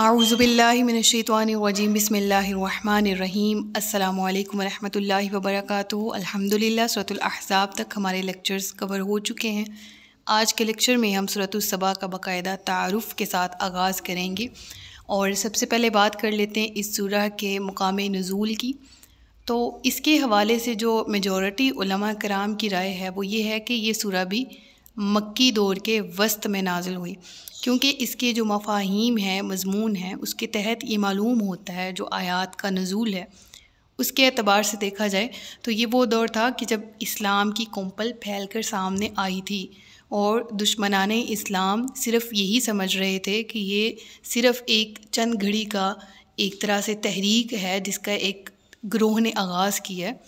आउज़बिल्लिमिनशीतवानजीम बसमीम अल्लाम वरहमल वबरक अलहमदिल्ला सूरतलहसाब तक हमारे लेक्चर्स कवर हो चुके हैं आज के लेक्चर में हम सूरतुलसबा का बाकायदा तारफ़ के साथ आगाज़ करेंगे और सबसे पहले बात कर लेते हैं इस सूरह के मुकाम नज़ूल की तो इसके हवाले से जो मेजोरिटी कराम की राय है वो ये है कि ये सूरह भी मक्की दौर के वस्त में नाजिल हुई क्योंकि इसके जो मफाहिम है मजमून है उसके तहत ये मालूम होता है जो आयात का नज़ूल है उसके अतबार से देखा जाए तो ये वो दौर था कि जब इस्लाम की कोम्पल फैल कर सामने आई थी और दुश्मनान इस्लाम सिर्फ़ यही समझ रहे थे कि ये सिर्फ़ एक चंद घड़ी का एक तरह से तहरीक है जिसका एक ग्रोह ने आगाज़ किया है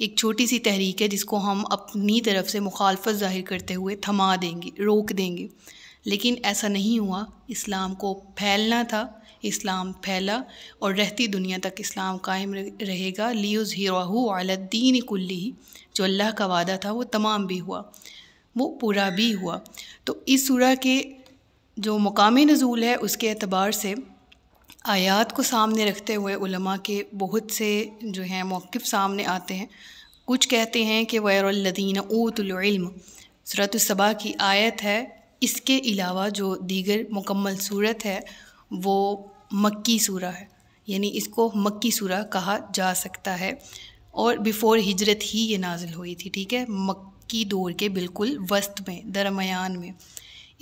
एक छोटी सी तहरीक है जिसको हम अपनी तरफ से मुखालफत ज़ाहिर करते हुए थमा देंगे रोक देंगे लेकिन ऐसा नहीं हुआ इस्लाम को फैलना था इस्लाम फैला और रहती दुनिया तक इस्लाम कायम रहेगा लियुज़ हिराहू अलद्दीन कुल्ली जो अल्लाह का वादा था वो तमाम भी हुआ वो पूरा भी हुआ तो इस सूरा के जो मकामी नज़ूल है उसके अतबार से आयात को सामने रखते हुए उलमा के बहुत से जो हैं मौक़ सामने आते हैं कुछ कहते हैं कि वैरल्लदीन ओतम सूरतसबा की आयत है इसके अलावा जो दीगर मुकम्मल सूरत है वो मक्की सूरा है यानी इसको मक्की सूरा कहा जा सकता है और बिफ़ोर हिजरत ही ये नाजिल हुई थी ठीक है मक्की दौर के बिल्कुल वस्त में दरमयान में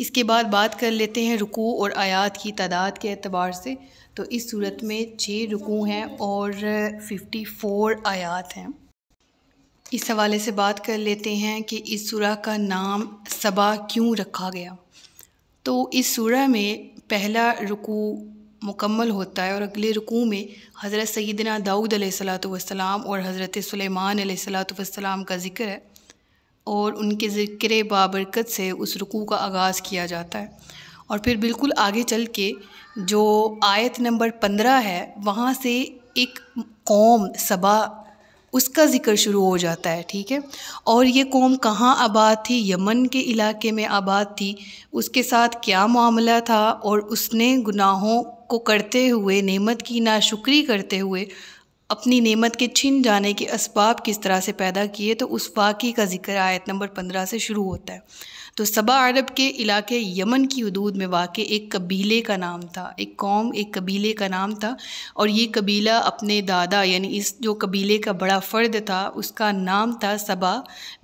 इसके बाद बात कर लेते हैं रुकू और आयात की तादाद के अतबार से तो इस सूरत में छः रुकू हैं और फिफ्टी फ़ोर आयात हैं इस हवाले से बात कर लेते हैं कि इस सूरह का नाम सबा क्यों रखा गया तो इस सूरह में पहला रुकू मुकम्मल होता है और अगले रुकू में हज़रत सईदना दाऊद सलाम और हज़रत सलेमान सलाम का ज़िक्र है और उनके ज़िक्र बाबरकत से उस रुकू का आगाज़ किया जाता है और फिर बिल्कुल आगे चल के जो आयत नंबर पंद्रह है वहाँ से एक कौम सबा उसका ज़िक्र शुरू हो जाता है ठीक है और ये कौम कहाँ आबाद थी यमन के इलाके में आबाद थी उसके साथ क्या मामला था और उसने गुनाहों को करते हुए नेमत की नाशुक्री करते हुए अपनी नेमत के छिन जाने के इसबाब किस तरह से पैदा किए तो उस वाक़े का जिक्र आयत नंबर पंद्रह से शुरू होता है तो सबा अरब के इलाके यमन की हदूद में वाक़ एक कबीले का नाम था एक कौम एक कबीले का नाम था और ये कबीला अपने दादा यानी इस जो कबीले का बड़ा फ़र्द था उसका नाम था सबा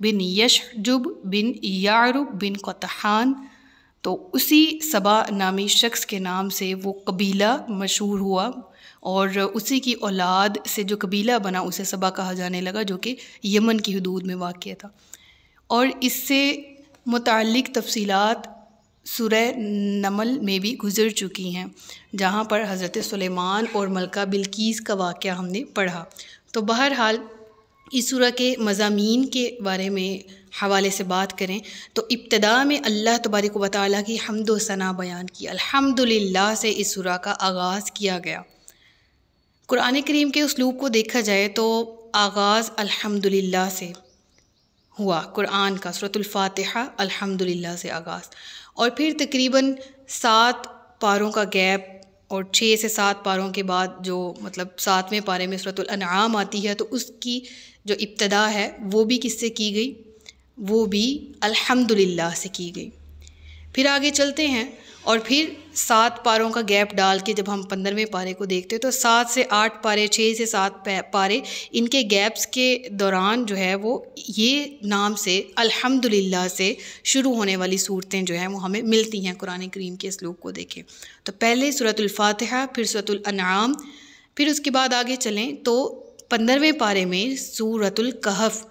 बिन यशजुब बिन यारुब बिन कोतहान तो उसी सबा नामी शख्स के नाम से वो कबीला मशहूर हुआ और उसी की औलाद से जो कबीला बना उसे सबा कहा जाने लगा जो कि यमन की हदूद में वाक़ था और इससे मुतलक तफसीलात सुर नमल में भी गुज़र चुकी हैं जहाँ पर हज़रत सुलेमान और मलका बिल्कीस का वाक़ हमने पढ़ा तो बहरहाल इस सुरह के मजामी के बारे में हवाले से बात करें तो इब्तदा में अल्लाह तबारक व ताली की हमदोसना बयान की अल्हम्दुलिल्लाह से इस सुरा का आगाज़ किया गया कुरान करीम के उसलूब को देखा जाए तो आगाज़ अल्हम्दुलिल्लाह से हुआ कुरान का सूरतुल्फातिहा अल्हम्दुलिल्लाह से आगाज़ और फिर तकरीबन सात पारों का गैप और छः से सात पारों के बाद जो मतलब सातवें पारे में सूरतुल्अनाम आती है तो उसकी जो इब्तदा है वो भी किससे की गई वो भी अल्हम्दुलिल्लाह से की गई फिर आगे चलते हैं और फिर सात पारों का गैप डाल के जब हम पंद्रहवें पारे को देखते हैं तो सात से आठ पारे छः से सात पारे इनके गैप्स के दौरान जो है वो ये नाम से अल्हम्दुलिल्लाह से शुरू होने वाली सूरतें जो हैं वो हमें मिलती हैं कुरान करीम के स्लोक को देखें तो पहले सूरतुल्फ़ातहा फिर सूरतुल्अनाम फिर उसके बाद आगे चलें तो पंद्रहवें पारे में सूरतुल कहफ़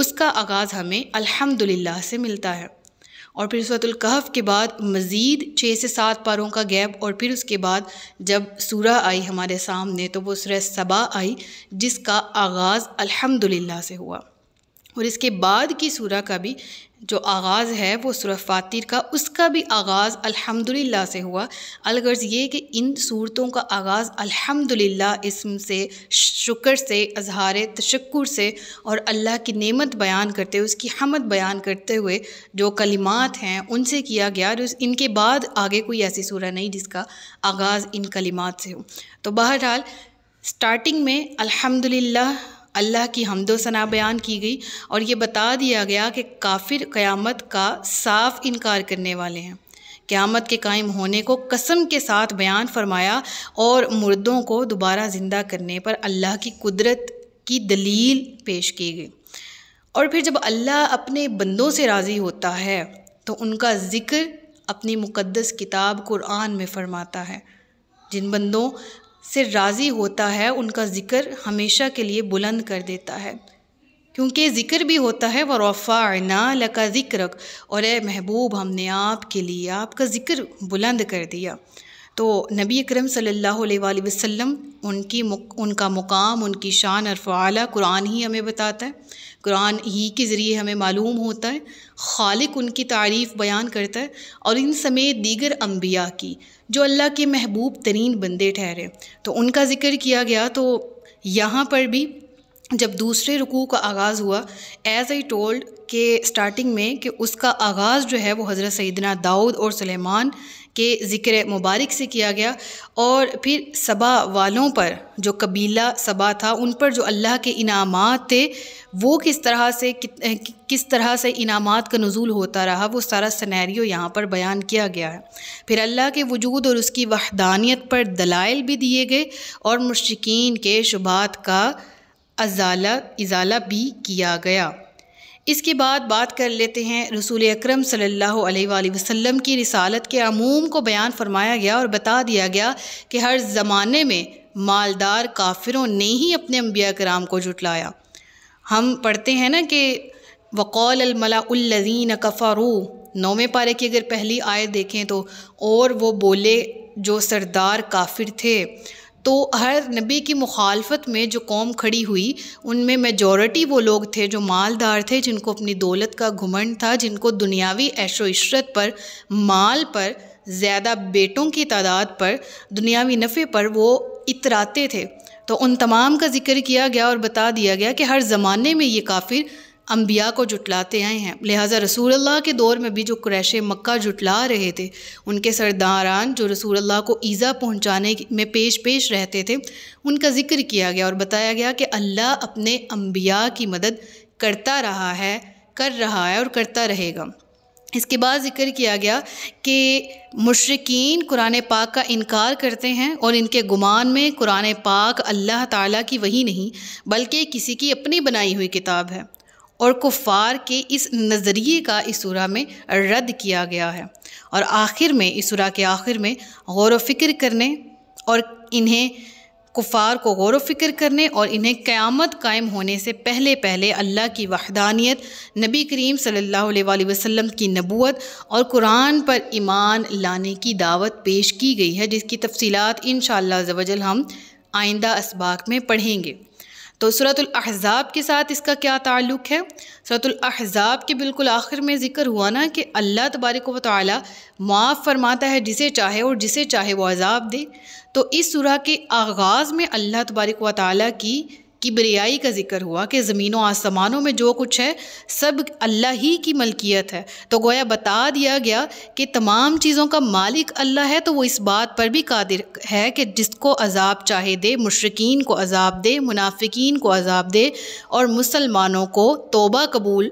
उसका आगाज़ हमें अल्हम्दुलिल्लाह से मिलता है और फिर सूरतुल कहफ के बाद मज़ीद छः से सात पारों का गैप और फिर उसके बाद जब सूरह आई हमारे सामने तो वो सूरह सबा आई जिसका आगाज़ अल्हम्दुलिल्लाह से हुआ और इसके बाद की सूरह का भी जो आगाज़ है वो सूरह फ़ातिर का उसका भी आगाज़ अल्हम्दुलिल्लाह से हुआ अलगर्ज़ ये कि इन सूरतों का आगाज़ अल्हम्दुलिल्लाह इसम से शुक्र से अजहार तशक्र से और अल्लाह की नेमत बयान करते हुए उसकी हमद बयान करते हुए जो कलिमात हैं उनसे किया गया और इनके बाद आगे कोई ऐसी सूरह नहीं जिसका आगाज़ इन कलिमात से हो तो बहरहाल स्टार्टिंग में अल्हम्दुलिल्लाह अल्लाह की हमदोसना बयान की गई और ये बता दिया गया कि काफिर क़यामत का साफ इनकार करने वाले हैं क़्यामत के कायम होने को कसम के साथ बयान फरमाया और मुर्दों को दोबारा ज़िंदा करने पर अल्लाह की कुदरत की दलील पेश की गई और फिर जब अल्लाह अपने बंदों से राज़ी होता है तो उनका ज़िक्र अपनी मुक़दस किताब कुरान में फ़रमाता है जिन बंदों से राज़ी होता है उनका ज़िक्र हमेशा के लिए बुलंद कर देता है क्योंकि ज़िक्र भी होता है व रफ़ाना लका जिक्र और ए महबूब हमने आप के लिए आपका ज़िक्र बुलंद कर दिया तो नबी अकरम सल्लल्लाहु अलैहि वसल्लम उनकी मुक, उनका मुकाम उनकी शान और फ़ाला कुरान ही हमें बताता है कुरान ही के ज़रिए हमें मालूम होता है खालिक उनकी तारीफ़ बयान करता है और इन समेत दीगर अम्बिया की जो अल्लाह के महबूब तरीन बंदे ठहरे तो उनका ज़िक्र किया गया तो यहाँ पर भी जब दूसरे रुकू का आगाज़ हुआ एज़ आई टोल्ड के स्टार्टिंग में कि उसका आगाज़ जो है वो हज़रत सैदना दाऊद और सलेमान के ज़िक्र मुबारक से किया गया और फिर सबा वालों पर जो कबीला सबा था उन पर जो अल्लाह के इनाम थे वो किस तरह से कि, किस तरह से इनाम का नज़ूल होता रहा वो सारा सनेरियो यहाँ पर बयान किया गया है फिर अल्लाह के वजूद और उसकी वहदानियत पर दलाइल भी दिए गए और मशिकीन के शुबात का अजाला इजाला भी किया गया इसके बाद बात कर लेते हैं रसूल अक्रम सम की रिसालत के अमूम को बयान फरमाया गया और बता दिया गया कि हर ज़माने में मालदार काफिरों ने ही अपने अम्बिया कराम को जुटलाया हम पढ़ते हैं ना कि वकौल अलमलाजीन कफ़ारू नौवें पारे की अगर पहली आयत देखें तो और वो बोले जो सरदार काफिर थे तो हर नबी की मुखालफत में जो कौम खड़ी हुई उनमें मेजॉरिटी वो लोग थे जो मालदार थे जिनको अपनी दौलत का घुमंड था जिनको दुनियावी ऐशो इशरत पर माल पर ज़्यादा बेटों की तादाद पर दुनियावी नफ़े पर वो इतराते थे तो उन तमाम का जिक्र किया गया और बता दिया गया कि हर ज़माने में ये काफिर अम्बिया को जुटलाते आए हैं लिहाजा अल्लाह के दौर में भी जो क्रैश मक्का जुटला रहे थे उनके सरदारान जो रसूलुल्लाह को ईज़ा पहुंचाने में पेश पेश रहते थे उनका ज़िक्र किया गया और बताया गया कि अल्लाह अपने अम्बिया की मदद करता रहा है कर रहा है और करता रहेगा इसके बाद जिक्र किया गया कि मुशरकिन कुरान पाक का इनकार करते हैं और इनके गुमान में कुरान पाक अल्लाह ताला की वही नहीं बल्कि किसी की अपनी बनाई हुई किताब है और कुफार के इस नज़रिए का इस में रद्द किया गया है और आखिर में इस के आखिर में गौर फिक्र करने और इन्हें कुफार को गौर फिक्र करने और इन्हें क़्यामत कायम होने से पहले पहले अल्लाह की वहदानियत नबी करीम सल्लल्लाहु अलैहि वसल्लम की नबूत और कुरान पर ईमान लाने की दावत पेश की गई है जिसकी तफसीत इन शजल हम आइंदा इसबाक में पढ़ेंगे तो सूरतलहज़ाब के साथ इसका क्या ताल्लुक़ है सूरतलहज़ाब के बिल्कुल आखिर में ज़िक्र हुआ ना कि अल्लाह तबारक व ताली माफ़ फरमाता है जिसे चाहे और जिसे चाहे वो अजाब दे तो इस सूरह के आगाज़ में अल्लाह तबारक व ताली की बरियाई का जिक्र हुआ कि ज़मीनों आसमानों में जो कुछ है सब अल्लाह ही की मलकियत है तो गोया बता दिया गया कि तमाम चीज़ों का मालिक अल्लाह है तो वो इस बात पर भी कादिर है कि जिसको अजाब चाहे दे मुशरकिन को अजाब दे मुनाफिकीन को अजाब दे और मुसलमानों को तोबा कबूल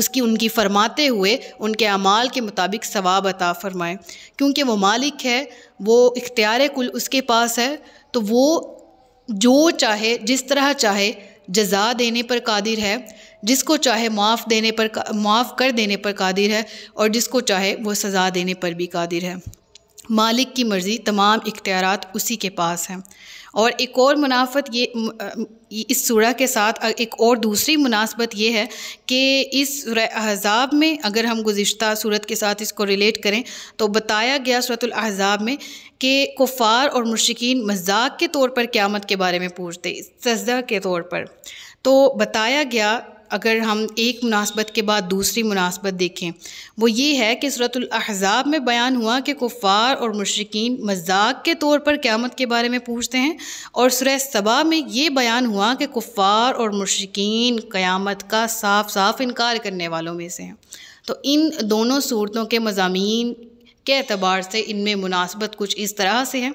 उसकी उनकी फरमाते हुए उनके अमाल के मुताबिक सवाब अता फरमाएँ क्योंकि वो मालिक है वो इख्तियार कुल उसके पास है तो वो जो चाहे जिस तरह चाहे जजा देने पर कादिर है जिसको चाहे माफ़ देने पर माफ़ कर देने पर कादिर है और जिसको चाहे वो सज़ा देने पर भी कादिर है मालिक की मर्ज़ी तमाम इख्तियार उसी के पास हैं और एक और मुनाफत ये इस सूर के साथ एक और दूसरी मुनासबत ये है कि इस अहज़ाब में अगर हम गुज्त सूरत के साथ इसको रिलेट करें तो बताया गया सूरतलहज़ाब में कि कुफ़ार और मशकिन मजाक के तौर पर क़्यामत के बारे में पूछते सजदा के तौर पर तो बताया गया अगर हम एक मुनासबत के बाद दूसरी मुनासबत देखें वो ये है कि सूरतलहज़ाब में बयान हुआ कि कुफ़ार और मशरकिन मजाक के तौर पर क़्यामत के बारे में पूछते हैं और सुरह सबा में ये बयान हुआ कि कुफ़ार और मशरकिन क़्यामत का साफ साफ इनकार करने वालों में से हैं तो इन दोनों सूरतों के मजामी के अतबार से इनमें मुनासबत कुछ इस तरह से है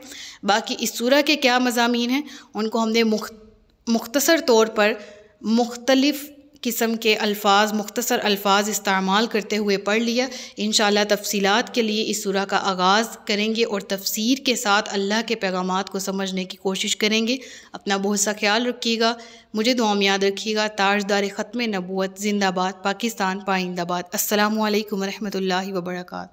बाकी इस सूरह के क्या मजामी हैं उनको हमने मुख्त मुख्तसर तौर पर मुख्तलफ़ किस्म के अल्फाज मुख्तसर अल्फाज इस्तेमाल करते हुए पढ़ लिया इन तफसीत के लिए इस सूरा का आगाज़ करेंगे और तफसीर के साथ अल्लाह के पैगाम को समझने की कोशिश करेंगे अपना बहुत सा ख्याल रखिएगा मुझे दुआ में याद रखिएगा ताजदार ख़त्म नबूत जिंदाबाद पाकिस्तान पाइंदाबाद अल्लाम वरहमल वर्का